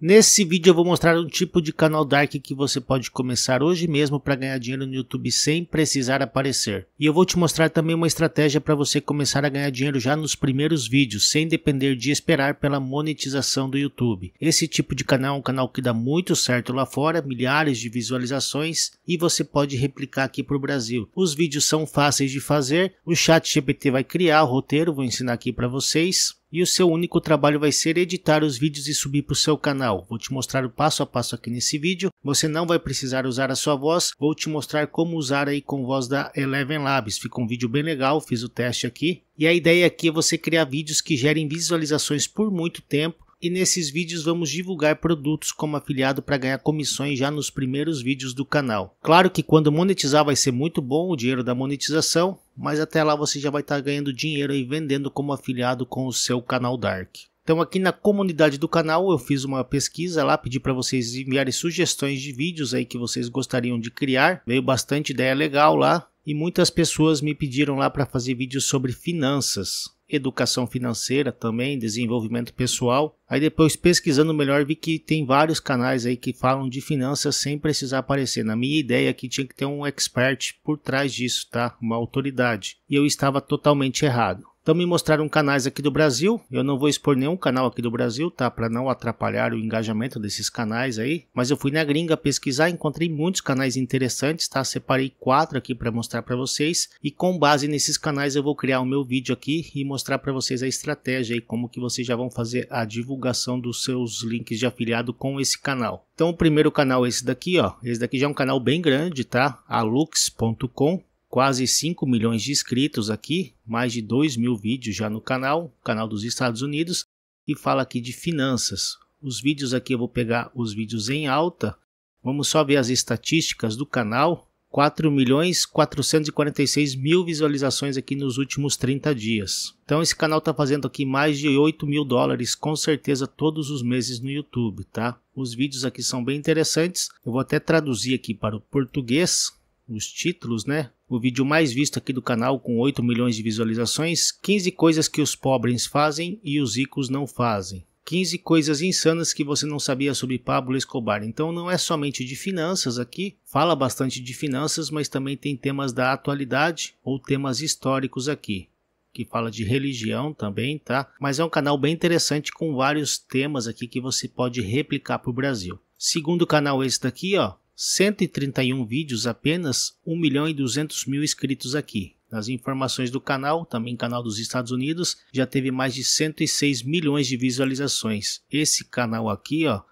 Nesse vídeo eu vou mostrar um tipo de canal Dark que você pode começar hoje mesmo para ganhar dinheiro no YouTube sem precisar aparecer. E eu vou te mostrar também uma estratégia para você começar a ganhar dinheiro já nos primeiros vídeos, sem depender de esperar pela monetização do YouTube. Esse tipo de canal é um canal que dá muito certo lá fora, milhares de visualizações, e você pode replicar aqui para o Brasil. Os vídeos são fáceis de fazer, o chat GPT vai criar o roteiro, vou ensinar aqui para vocês e o seu único trabalho vai ser editar os vídeos e subir para o seu canal. Vou te mostrar o passo a passo aqui nesse vídeo. Você não vai precisar usar a sua voz, vou te mostrar como usar aí com voz da Eleven Labs. Fica um vídeo bem legal, fiz o teste aqui. E a ideia aqui é você criar vídeos que gerem visualizações por muito tempo e nesses vídeos vamos divulgar produtos como afiliado para ganhar comissões já nos primeiros vídeos do canal. Claro que quando monetizar vai ser muito bom o dinheiro da monetização, mas até lá você já vai estar tá ganhando dinheiro e vendendo como afiliado com o seu canal Dark. Então aqui na comunidade do canal eu fiz uma pesquisa lá, pedi para vocês enviarem sugestões de vídeos aí que vocês gostariam de criar. Veio bastante ideia legal lá e muitas pessoas me pediram lá para fazer vídeos sobre finanças educação financeira também, desenvolvimento pessoal. Aí depois pesquisando melhor vi que tem vários canais aí que falam de finanças sem precisar aparecer. Na minha ideia que tinha que ter um expert por trás disso, tá? Uma autoridade. E eu estava totalmente errado. Então me mostraram canais aqui do Brasil. Eu não vou expor nenhum canal aqui do Brasil, tá? Para não atrapalhar o engajamento desses canais aí. Mas eu fui na gringa pesquisar, encontrei muitos canais interessantes, tá? Separei quatro aqui para mostrar para vocês e com base nesses canais eu vou criar o meu vídeo aqui e mostrar para vocês a estratégia e como que vocês já vão fazer a divulgação dos seus links de afiliado com esse canal. Então o primeiro canal é esse daqui, ó. Esse daqui já é um canal bem grande, tá? Alux.com quase 5 milhões de inscritos aqui, mais de 2 mil vídeos já no canal, canal dos Estados Unidos, e fala aqui de finanças. Os vídeos aqui eu vou pegar os vídeos em alta, vamos só ver as estatísticas do canal. 4 milhões 446 mil visualizações aqui nos últimos 30 dias. Então esse canal está fazendo aqui mais de 8 mil dólares com certeza todos os meses no YouTube, tá? Os vídeos aqui são bem interessantes. Eu vou até traduzir aqui para o português os títulos, né? O vídeo mais visto aqui do canal com 8 milhões de visualizações, 15 coisas que os pobres fazem e os ricos não fazem. 15 coisas insanas que você não sabia sobre Pablo Escobar. Então não é somente de finanças aqui, fala bastante de finanças, mas também tem temas da atualidade ou temas históricos aqui, que fala de religião também, tá? Mas é um canal bem interessante com vários temas aqui que você pode replicar para o Brasil. Segundo canal esse daqui, ó, 131 vídeos, apenas 1 milhão e 200 mil inscritos aqui. Nas informações do canal, também canal dos Estados Unidos, já teve mais de 106 milhões de visualizações. Esse canal aqui, ó,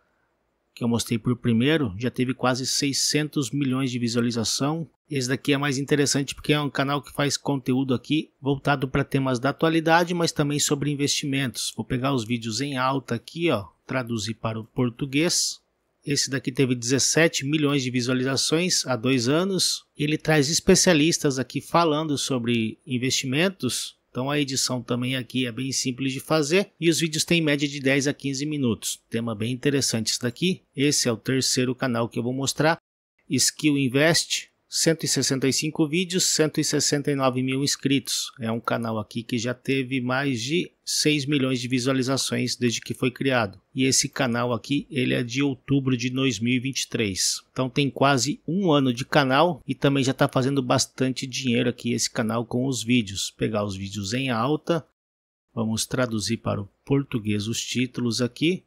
que eu mostrei por primeiro, já teve quase 600 milhões de visualização. Esse daqui é mais interessante porque é um canal que faz conteúdo aqui voltado para temas da atualidade, mas também sobre investimentos. Vou pegar os vídeos em alta aqui, ó, traduzir para o português esse daqui teve 17 milhões de visualizações há dois anos. Ele traz especialistas aqui falando sobre investimentos. Então a edição também aqui é bem simples de fazer e os vídeos têm média de 10 a 15 minutos. Tema bem interessante isso daqui. Esse é o terceiro canal que eu vou mostrar. Skill Invest, 165 vídeos, 169 mil inscritos. É um canal aqui que já teve mais de 6 milhões de visualizações desde que foi criado. E esse canal aqui, ele é de outubro de 2023. Então tem quase um ano de canal e também já está fazendo bastante dinheiro aqui esse canal com os vídeos. Pegar os vídeos em alta, vamos traduzir para o português os títulos aqui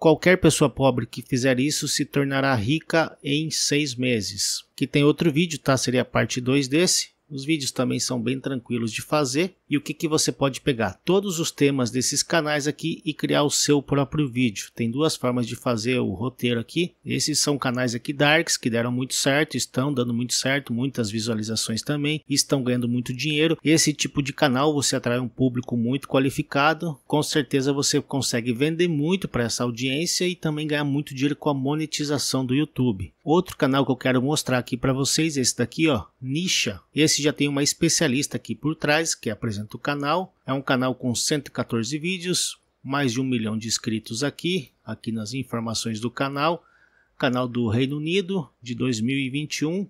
Qualquer pessoa pobre que fizer isso se tornará rica em seis meses. Que tem outro vídeo, tá? Seria a parte 2 desse. Os vídeos também são bem tranquilos de fazer e o que, que você pode pegar todos os temas desses canais aqui e criar o seu próprio vídeo. Tem duas formas de fazer o roteiro aqui. Esses são canais aqui darks que deram muito certo, estão dando muito certo, muitas visualizações também, estão ganhando muito dinheiro. Esse tipo de canal você atrai um público muito qualificado, com certeza você consegue vender muito para essa audiência e também ganhar muito dinheiro com a monetização do YouTube. Outro canal que eu quero mostrar aqui para vocês, é esse daqui, ó, Nisha. Esse já tem uma especialista aqui por trás que é apresenta o canal. É um canal com 114 vídeos, mais de um milhão de inscritos aqui, aqui nas informações do canal. Canal do Reino Unido de 2021.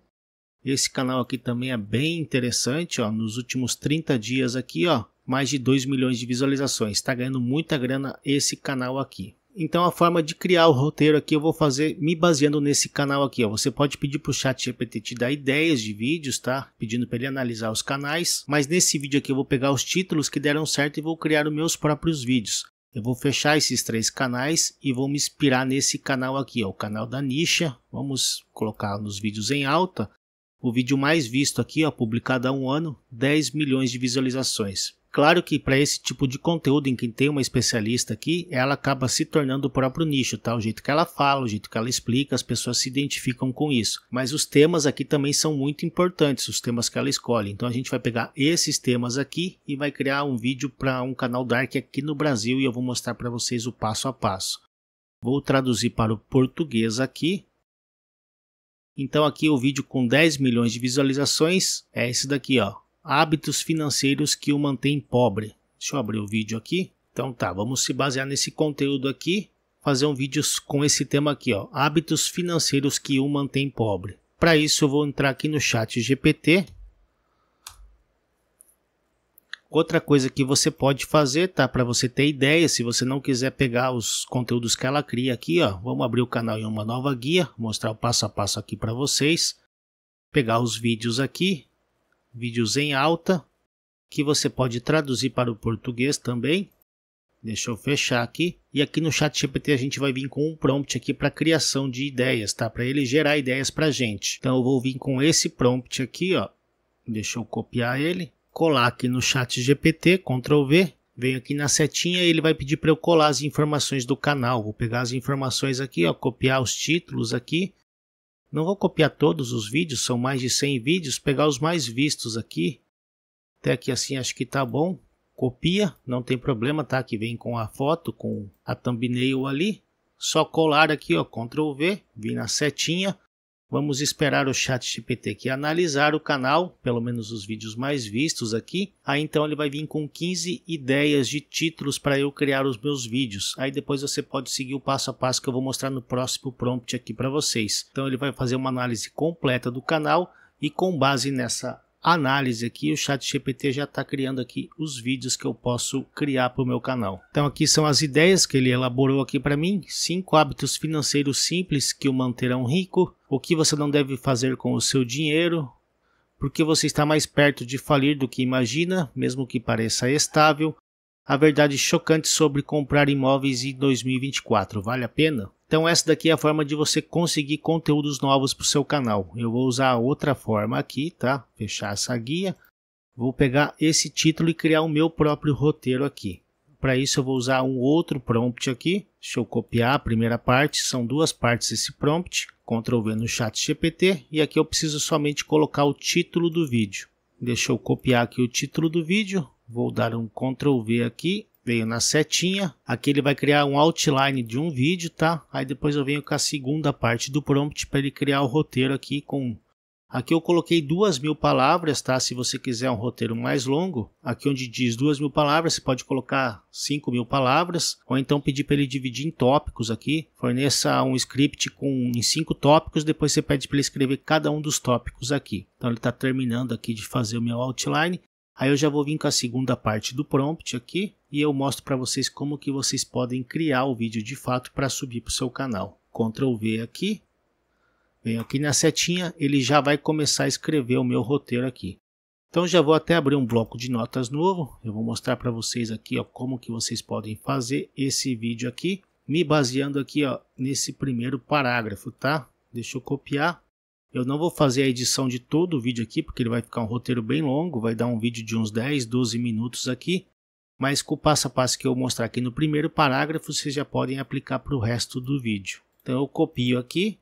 Esse canal aqui também é bem interessante, ó, nos últimos 30 dias aqui, ó, mais de 2 milhões de visualizações. Está ganhando muita grana esse canal aqui. Então a forma de criar o roteiro aqui eu vou fazer me baseando nesse canal aqui. Ó. Você pode pedir para o chat GPT te dar ideias de vídeos, tá? Pedindo para ele analisar os canais. Mas nesse vídeo aqui eu vou pegar os títulos que deram certo e vou criar os meus próprios vídeos. Eu vou fechar esses três canais e vou me inspirar nesse canal aqui, ó, o canal da Nisha. Vamos colocar nos vídeos em alta. O vídeo mais visto aqui, ó, publicado há um ano, 10 milhões de visualizações. Claro que para esse tipo de conteúdo em quem tem uma especialista aqui, ela acaba se tornando o próprio nicho, tá? O jeito que ela fala, o jeito que ela explica, as pessoas se identificam com isso. Mas os temas aqui também são muito importantes, os temas que ela escolhe. Então a gente vai pegar esses temas aqui e vai criar um vídeo para um canal Dark aqui no Brasil e eu vou mostrar para vocês o passo a passo. Vou traduzir para o português aqui. Então aqui o vídeo com 10 milhões de visualizações é esse daqui, ó hábitos financeiros que o mantêm pobre. Deixa eu abrir o vídeo aqui. Então tá, vamos se basear nesse conteúdo aqui, fazer um vídeo com esse tema aqui, ó, hábitos financeiros que o mantêm pobre. Para isso eu vou entrar aqui no chat GPT. Outra coisa que você pode fazer, tá? Para você ter ideia, se você não quiser pegar os conteúdos que ela cria aqui, ó, vamos abrir o canal em uma nova guia, mostrar o passo a passo aqui para vocês. Pegar os vídeos aqui, vídeos em alta que você pode traduzir para o português também. Deixa eu fechar aqui. E aqui no chat GPT a gente vai vir com um prompt aqui para criação de ideias, tá? Para ele gerar ideias para gente. Então eu vou vir com esse prompt aqui, ó. Deixa eu copiar ele, colar aqui no chat GPT, Ctrl V. Venho aqui na setinha e ele vai pedir para eu colar as informações do canal. Vou pegar as informações aqui, ó, copiar os títulos aqui não vou copiar todos os vídeos, são mais de 100 vídeos, pegar os mais vistos aqui. Até que assim acho que tá bom. Copia, não tem problema, tá? Que vem com a foto, com a thumbnail ali. Só colar aqui, ó, Ctrl V, vim na setinha, Vamos esperar o chat GPT aqui analisar o canal, pelo menos os vídeos mais vistos aqui. Aí então ele vai vir com 15 ideias de títulos para eu criar os meus vídeos. Aí depois você pode seguir o passo a passo que eu vou mostrar no próximo prompt aqui para vocês. Então ele vai fazer uma análise completa do canal e com base nessa análise aqui, o chat GPT já está criando aqui os vídeos que eu posso criar para o meu canal. Então aqui são as ideias que ele elaborou aqui para mim, cinco hábitos financeiros simples que o manterão rico, o que você não deve fazer com o seu dinheiro, porque você está mais perto de falir do que imagina, mesmo que pareça estável, a verdade chocante sobre comprar imóveis em 2024, vale a pena? Então essa daqui é a forma de você conseguir conteúdos novos para o seu canal. Eu vou usar outra forma aqui, tá? Fechar essa guia. Vou pegar esse título e criar o meu próprio roteiro aqui. Para isso eu vou usar um outro prompt aqui. Deixa eu copiar a primeira parte. São duas partes esse prompt. Ctrl V no chat GPT. E aqui eu preciso somente colocar o título do vídeo. Deixa eu copiar aqui o título do vídeo. Vou dar um Ctrl V aqui venho na setinha, aqui ele vai criar um outline de um vídeo, tá? Aí depois eu venho com a segunda parte do prompt para ele criar o roteiro aqui com... Aqui eu coloquei duas mil palavras, tá? Se você quiser um roteiro mais longo, aqui onde diz duas mil palavras, você pode colocar cinco mil palavras, ou então pedir para ele dividir em tópicos aqui. Forneça um script com em cinco tópicos, depois você pede para ele escrever cada um dos tópicos aqui. Então ele está terminando aqui de fazer o meu outline. Aí eu já vou vir com a segunda parte do prompt aqui e eu mostro para vocês como que vocês podem criar o vídeo de fato para subir para o seu canal. Ctrl V aqui, venho aqui na setinha, ele já vai começar a escrever o meu roteiro aqui. Então já vou até abrir um bloco de notas novo, eu vou mostrar para vocês aqui ó, como que vocês podem fazer esse vídeo aqui, me baseando aqui ó, nesse primeiro parágrafo, tá? Deixa eu copiar eu não vou fazer a edição de todo o vídeo aqui, porque ele vai ficar um roteiro bem longo, vai dar um vídeo de uns 10, 12 minutos aqui, mas com o passo a passo que eu mostrar aqui no primeiro parágrafo, vocês já podem aplicar para o resto do vídeo. Então eu copio aqui,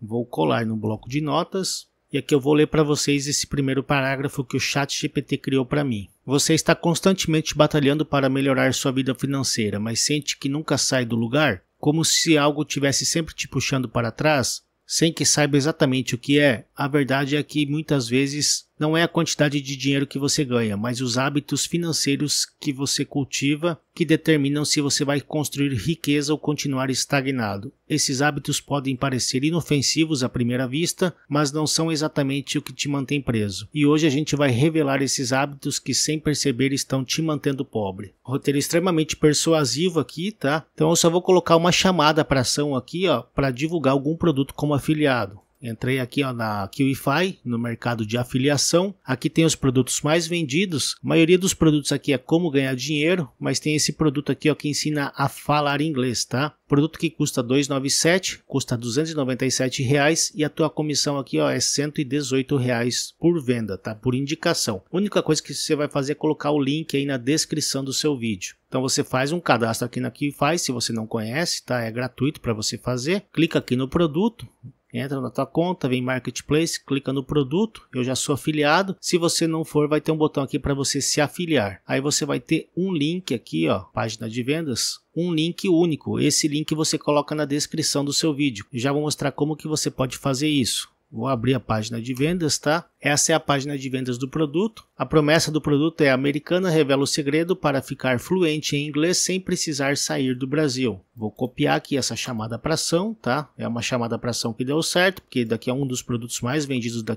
vou colar no bloco de notas, e aqui eu vou ler para vocês esse primeiro parágrafo que o ChatGPT criou para mim. Você está constantemente batalhando para melhorar sua vida financeira, mas sente que nunca sai do lugar? Como se algo tivesse sempre te puxando para trás? sem que saiba exatamente o que é, a verdade é que muitas vezes não é a quantidade de dinheiro que você ganha, mas os hábitos financeiros que você cultiva que determinam se você vai construir riqueza ou continuar estagnado. Esses hábitos podem parecer inofensivos à primeira vista, mas não são exatamente o que te mantém preso. E hoje a gente vai revelar esses hábitos que sem perceber estão te mantendo pobre. Roteiro extremamente persuasivo aqui, tá? Então eu só vou colocar uma chamada para ação aqui, ó, para divulgar algum produto como afiliado. Entrei aqui ó, na QIFI, no mercado de afiliação. Aqui tem os produtos mais vendidos. A maioria dos produtos aqui é como ganhar dinheiro, mas tem esse produto aqui ó, que ensina a falar inglês, tá? Produto que custa 297, custa 297 reais e a tua comissão aqui ó, é 118 reais por venda, tá? Por indicação. A única coisa que você vai fazer é colocar o link aí na descrição do seu vídeo. Então você faz um cadastro aqui na QIFI, se você não conhece, tá? É gratuito para você fazer. Clica aqui no produto, Entra na tua conta, vem Marketplace, clica no produto, eu já sou afiliado. Se você não for, vai ter um botão aqui para você se afiliar. Aí você vai ter um link aqui, ó, página de vendas, um link único. Esse link você coloca na descrição do seu vídeo. Já vou mostrar como que você pode fazer isso. Vou abrir a página de vendas, tá? Essa é a página de vendas do produto. A promessa do produto é americana revela o segredo para ficar fluente em inglês sem precisar sair do Brasil. Vou copiar aqui essa chamada para ação, tá? É uma chamada para ação que deu certo, porque daqui é um dos produtos mais vendidos da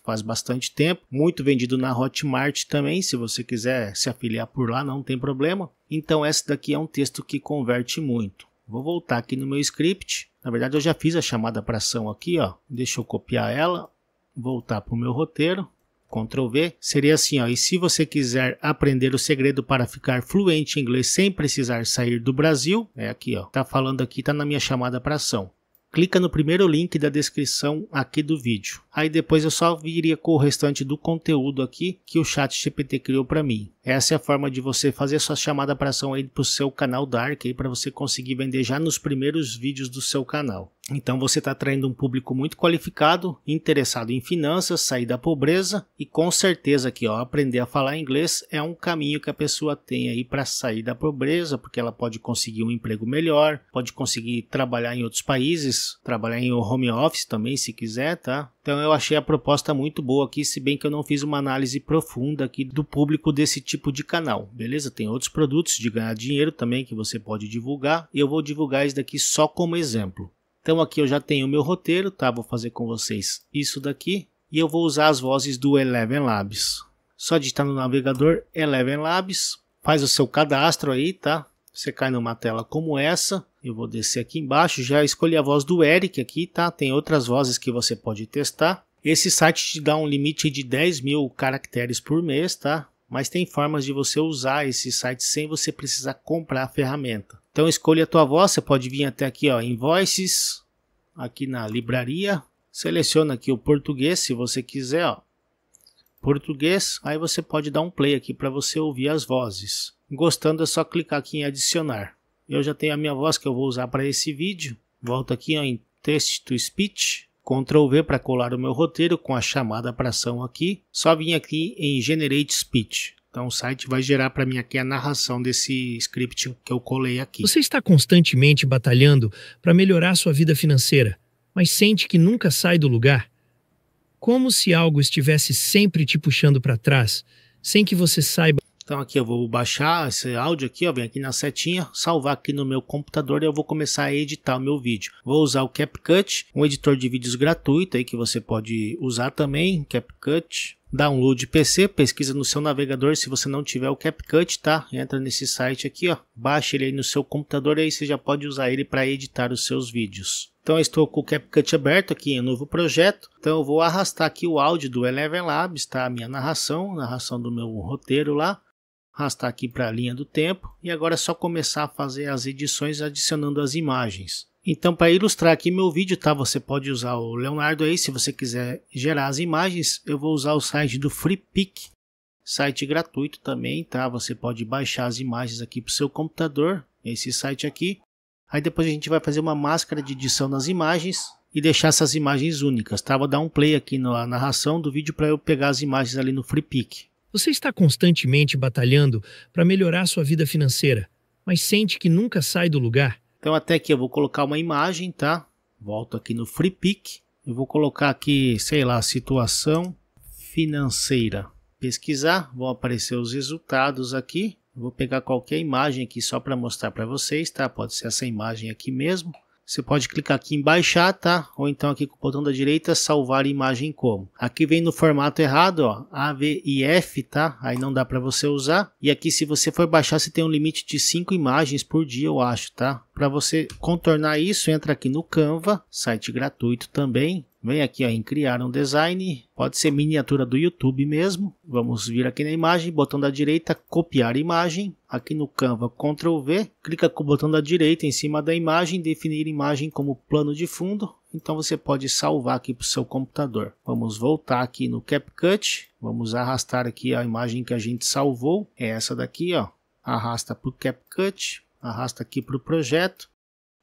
faz bastante tempo. Muito vendido na Hotmart também, se você quiser se afiliar por lá, não tem problema. Então essa daqui é um texto que converte muito. Vou voltar aqui no meu script. Na verdade, eu já fiz a chamada para ação aqui, ó. Deixa eu copiar ela, voltar para o meu roteiro. Ctrl V, seria assim, ó, e se você quiser aprender o segredo para ficar fluente em inglês sem precisar sair do Brasil, é aqui, ó, tá falando aqui, tá na minha chamada para ação. Clica no primeiro link da descrição aqui do vídeo aí depois eu só viria com o restante do conteúdo aqui que o chat GPT criou para mim. Essa é a forma de você fazer sua chamada para ação aí para o seu canal Dark, para você conseguir vender já nos primeiros vídeos do seu canal. Então você está atraindo um público muito qualificado, interessado em finanças, sair da pobreza e com certeza que ó, aprender a falar inglês é um caminho que a pessoa tem aí para sair da pobreza, porque ela pode conseguir um emprego melhor, pode conseguir trabalhar em outros países, trabalhar em home office também se quiser, tá? Então eu achei a proposta muito boa aqui, se bem que eu não fiz uma análise profunda aqui do público desse tipo de canal, beleza? Tem outros produtos de ganhar dinheiro também que você pode divulgar, e eu vou divulgar isso daqui só como exemplo. Então aqui eu já tenho o meu roteiro, tá? Vou fazer com vocês isso daqui, e eu vou usar as vozes do Eleven Labs. Só digitar no navegador Eleven Labs, faz o seu cadastro aí, tá? Você cai numa tela como essa, eu vou descer aqui embaixo, já escolhi a voz do Eric aqui, tá? Tem outras vozes que você pode testar. Esse site te dá um limite de 10 mil caracteres por mês, tá? Mas tem formas de você usar esse site sem você precisar comprar a ferramenta. Então escolha a tua voz, você pode vir até aqui, ó, Invoices, aqui na livraria. Seleciona aqui o português, se você quiser, ó, português. Aí você pode dar um play aqui para você ouvir as vozes. Gostando é só clicar aqui em adicionar. Eu já tenho a minha voz que eu vou usar para esse vídeo. Volto aqui ó, em Text to Speech. Ctrl V para colar o meu roteiro com a chamada para ação aqui. Só vim aqui em Generate Speech. Então o site vai gerar para mim aqui a narração desse script que eu colei aqui. Você está constantemente batalhando para melhorar sua vida financeira, mas sente que nunca sai do lugar? Como se algo estivesse sempre te puxando para trás, sem que você saiba. Então aqui eu vou baixar esse áudio aqui, ó, vem aqui na setinha, salvar aqui no meu computador e eu vou começar a editar o meu vídeo. Vou usar o CapCut, um editor de vídeos gratuito aí que você pode usar também, CapCut download PC, pesquisa no seu navegador se você não tiver o CapCut, tá? Entra nesse site aqui, ó, baixa ele aí no seu computador e aí você já pode usar ele para editar os seus vídeos. Então estou com o CapCut aberto aqui em é um novo projeto, então eu vou arrastar aqui o áudio do Eleven Labs, tá? A minha narração, narração do meu roteiro lá arrastar aqui para a linha do tempo e agora é só começar a fazer as edições adicionando as imagens. Então, para ilustrar aqui meu vídeo, tá? Você pode usar o Leonardo aí, se você quiser gerar as imagens. Eu vou usar o site do FreePic, site gratuito também, tá? Você pode baixar as imagens aqui para o seu computador, esse site aqui. Aí depois a gente vai fazer uma máscara de edição nas imagens e deixar essas imagens únicas, tá? Vou dar um play aqui na narração do vídeo para eu pegar as imagens ali no FreePic. Você está constantemente batalhando para melhorar sua vida financeira, mas sente que nunca sai do lugar? Então até aqui eu vou colocar uma imagem, tá? Volto aqui no Free Pick. Eu vou colocar aqui, sei lá, situação financeira. Pesquisar, vão aparecer os resultados aqui. vou pegar qualquer imagem aqui só para mostrar para vocês, tá? Pode ser essa imagem aqui mesmo. Você pode clicar aqui em baixar, tá? Ou então aqui com o botão da direita, salvar imagem como. Aqui vem no formato errado, ó, AVIF, tá? Aí não dá para você usar. E aqui se você for baixar, você tem um limite de 5 imagens por dia, eu acho, tá? Para você contornar isso, entra aqui no Canva, site gratuito também. Vem aqui ó, em criar um design, pode ser miniatura do YouTube mesmo. Vamos vir aqui na imagem, botão da direita, copiar imagem. Aqui no Canva, Ctrl V, clica com o botão da direita em cima da imagem, definir imagem como plano de fundo. Então você pode salvar aqui para o seu computador. Vamos voltar aqui no CapCut, vamos arrastar aqui a imagem que a gente salvou, é essa daqui, ó. arrasta para o CapCut, Arrasta aqui para o projeto,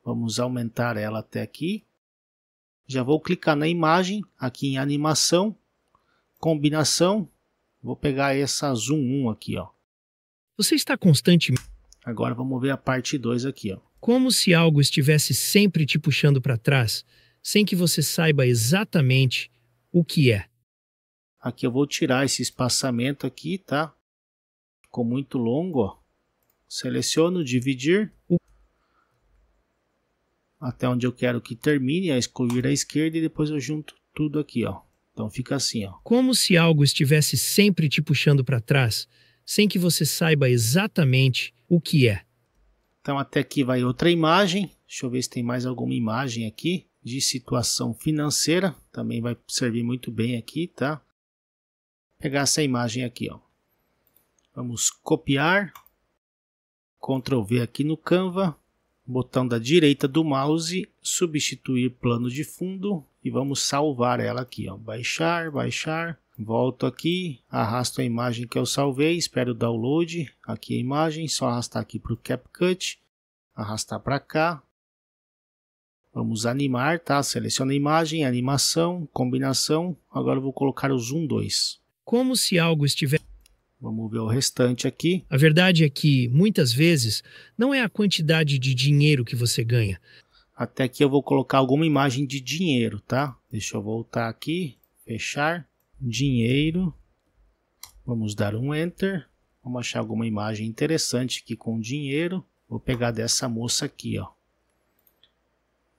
vamos aumentar ela até aqui. Já vou clicar na imagem, aqui em animação, combinação, vou pegar essa zoom 1 aqui, ó. Você está constantemente... Agora vamos ver a parte 2 aqui, ó. Como se algo estivesse sempre te puxando para trás, sem que você saiba exatamente o que é. Aqui eu vou tirar esse espaçamento aqui, tá? Ficou muito longo, ó seleciono dividir até onde eu quero que termine, a é excluir a esquerda e depois eu junto tudo aqui, ó. Então fica assim, ó. Como se algo estivesse sempre te puxando para trás, sem que você saiba exatamente o que é. Então até aqui vai outra imagem. Deixa eu ver se tem mais alguma imagem aqui de situação financeira, também vai servir muito bem aqui, tá? Vou pegar essa imagem aqui, ó. Vamos copiar, Ctrl V aqui no Canva, botão da direita do mouse, substituir plano de fundo e vamos salvar ela aqui, ó. baixar, baixar, volto aqui, arrasto a imagem que eu salvei, espero o download, aqui a imagem, só arrastar aqui para o CapCut, arrastar para cá, vamos animar, tá? seleciona a imagem, animação, combinação, agora vou colocar o zoom 2. Como se algo estivesse... Vamos ver o restante aqui. A verdade é que, muitas vezes, não é a quantidade de dinheiro que você ganha. Até aqui eu vou colocar alguma imagem de dinheiro, tá? Deixa eu voltar aqui, fechar, dinheiro. Vamos dar um enter. Vamos achar alguma imagem interessante aqui com dinheiro. Vou pegar dessa moça aqui, ó.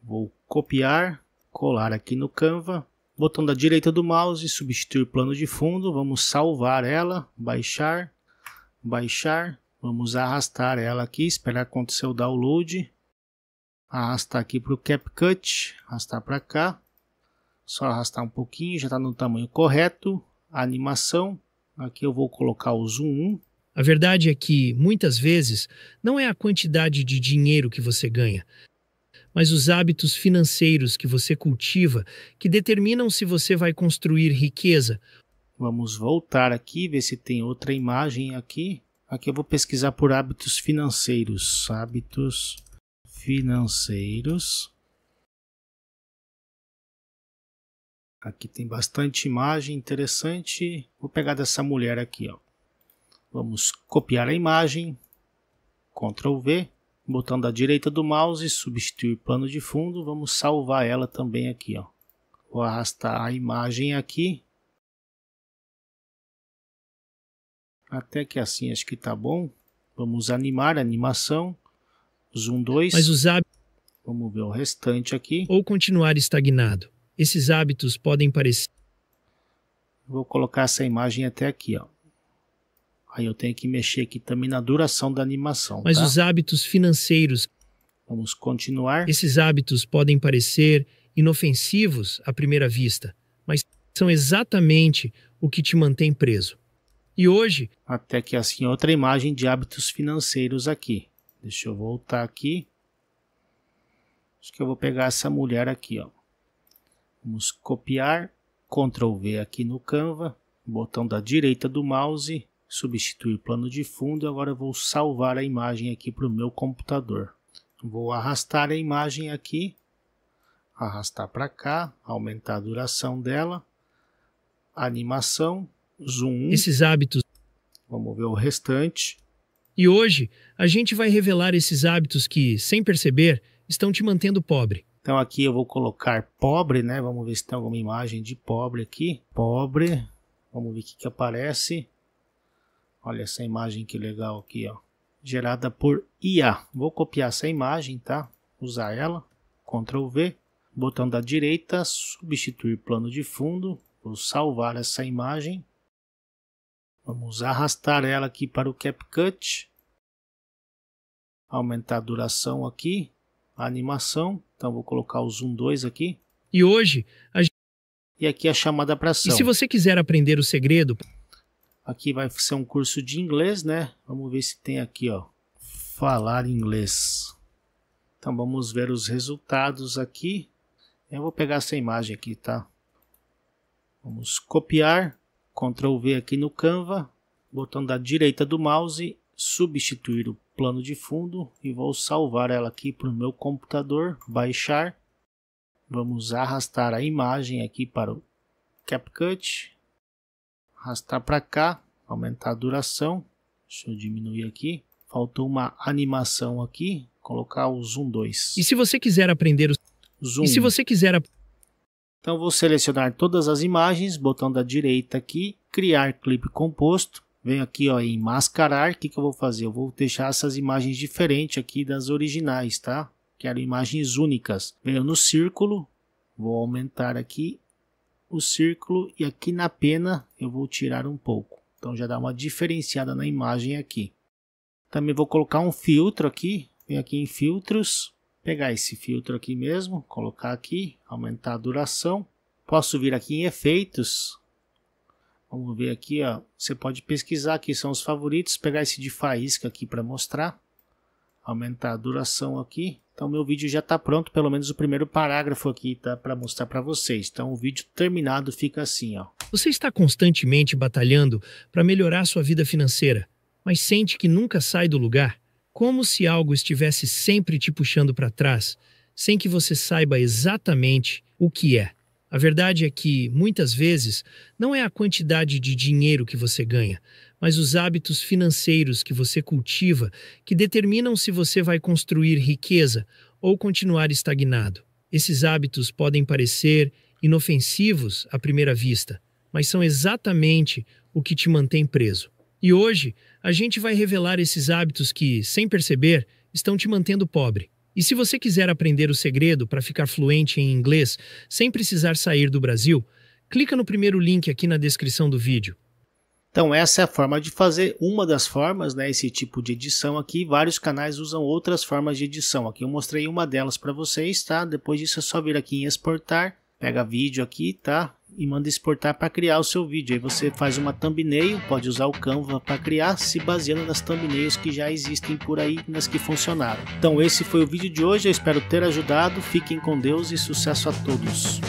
Vou copiar, colar aqui no Canva botão da direita do mouse, substituir plano de fundo, vamos salvar ela, baixar, baixar, vamos arrastar ela aqui, esperar acontecer o download, arrastar aqui para o CapCut, arrastar para cá, só arrastar um pouquinho, já está no tamanho correto, a animação, aqui eu vou colocar o zoom 1, a verdade é que, muitas vezes, não é a quantidade de dinheiro que você ganha, mas os hábitos financeiros que você cultiva que determinam se você vai construir riqueza. Vamos voltar aqui, ver se tem outra imagem aqui. Aqui eu vou pesquisar por hábitos financeiros. Hábitos financeiros. Aqui tem bastante imagem interessante. Vou pegar dessa mulher aqui, ó. Vamos copiar a imagem, Ctrl V botão da direita do mouse, substituir pano de fundo, vamos salvar ela também aqui, ó. Vou arrastar a imagem aqui. Até que assim acho que tá bom. Vamos animar, animação, zoom 2. Mas os hábitos... Vamos ver o restante aqui. Ou continuar estagnado. Esses hábitos podem parecer... Vou colocar essa imagem até aqui, ó. Aí eu tenho que mexer aqui também na duração da animação. Mas tá? os hábitos financeiros. Vamos continuar. Esses hábitos podem parecer inofensivos à primeira vista, mas são exatamente o que te mantém preso. E hoje. Até que assim, outra imagem de hábitos financeiros aqui. Deixa eu voltar aqui. Acho que eu vou pegar essa mulher aqui, ó. Vamos copiar, Ctrl V aqui no Canva, botão da direita do mouse, substituir plano de fundo, e agora vou salvar a imagem aqui para o meu computador. Vou arrastar a imagem aqui, arrastar para cá, aumentar a duração dela, animação, zoom. Esses hábitos. Vamos ver o restante. E hoje a gente vai revelar esses hábitos que, sem perceber, estão te mantendo pobre. Então aqui eu vou colocar pobre, né? Vamos ver se tem alguma imagem de pobre aqui. Pobre. Vamos ver o que, que aparece. Olha essa imagem que legal aqui, ó. Gerada por IA. Vou copiar essa imagem, tá? Usar ela. Ctrl V. Botão da direita, substituir plano de fundo. Vou salvar essa imagem. Vamos arrastar ela aqui para o CapCut. Aumentar a duração aqui. A animação. Então vou colocar o zoom 2 aqui. E hoje... A... E aqui a chamada para ação. E se você quiser aprender o segredo... Aqui vai ser um curso de inglês, né? Vamos ver se tem aqui, ó. Falar inglês. Então vamos ver os resultados aqui. Eu vou pegar essa imagem aqui, tá? Vamos copiar, Ctrl V aqui no Canva, botão da direita do mouse, substituir o plano de fundo e vou salvar ela aqui para o meu computador, baixar. Vamos arrastar a imagem aqui para o CapCut, arrastar para cá, aumentar a duração. Deixa eu diminuir aqui. Faltou uma animação aqui, colocar o zoom 2. E se você quiser aprender o zoom. E se você quiser Então vou selecionar todas as imagens, botão da direita aqui, criar clipe composto. Venho aqui ó, em mascarar, o que, que eu vou fazer? Eu vou deixar essas imagens diferentes aqui das originais, tá? Quero imagens únicas. Venho no círculo, vou aumentar aqui o círculo e aqui na pena eu vou tirar um pouco. Então já dá uma diferenciada na imagem aqui. Também vou colocar um filtro aqui, venho aqui em filtros, pegar esse filtro aqui mesmo, colocar aqui, aumentar a duração. Posso vir aqui em efeitos, vamos ver aqui, ó. você pode pesquisar aqui, são os favoritos, pegar esse de faísca aqui para mostrar aumentar a duração aqui. Então meu vídeo já está pronto, pelo menos o primeiro parágrafo aqui está para mostrar para vocês. Então o vídeo terminado fica assim, ó. Você está constantemente batalhando para melhorar sua vida financeira, mas sente que nunca sai do lugar, como se algo estivesse sempre te puxando para trás, sem que você saiba exatamente o que é. A verdade é que, muitas vezes, não é a quantidade de dinheiro que você ganha, mas os hábitos financeiros que você cultiva que determinam se você vai construir riqueza ou continuar estagnado. Esses hábitos podem parecer inofensivos à primeira vista, mas são exatamente o que te mantém preso. E hoje, a gente vai revelar esses hábitos que, sem perceber, estão te mantendo pobre. E se você quiser aprender o segredo para ficar fluente em inglês sem precisar sair do Brasil, clica no primeiro link aqui na descrição do vídeo. Então essa é a forma de fazer, uma das formas, né, esse tipo de edição aqui, vários canais usam outras formas de edição. Aqui eu mostrei uma delas para vocês, tá? Depois disso é só vir aqui em exportar, pega vídeo aqui, tá? E manda exportar para criar o seu vídeo. Aí você faz uma thumbnail, pode usar o Canva para criar, se baseando nas thumbnails que já existem por aí, nas que funcionaram. Então esse foi o vídeo de hoje, eu espero ter ajudado. Fiquem com Deus e sucesso a todos.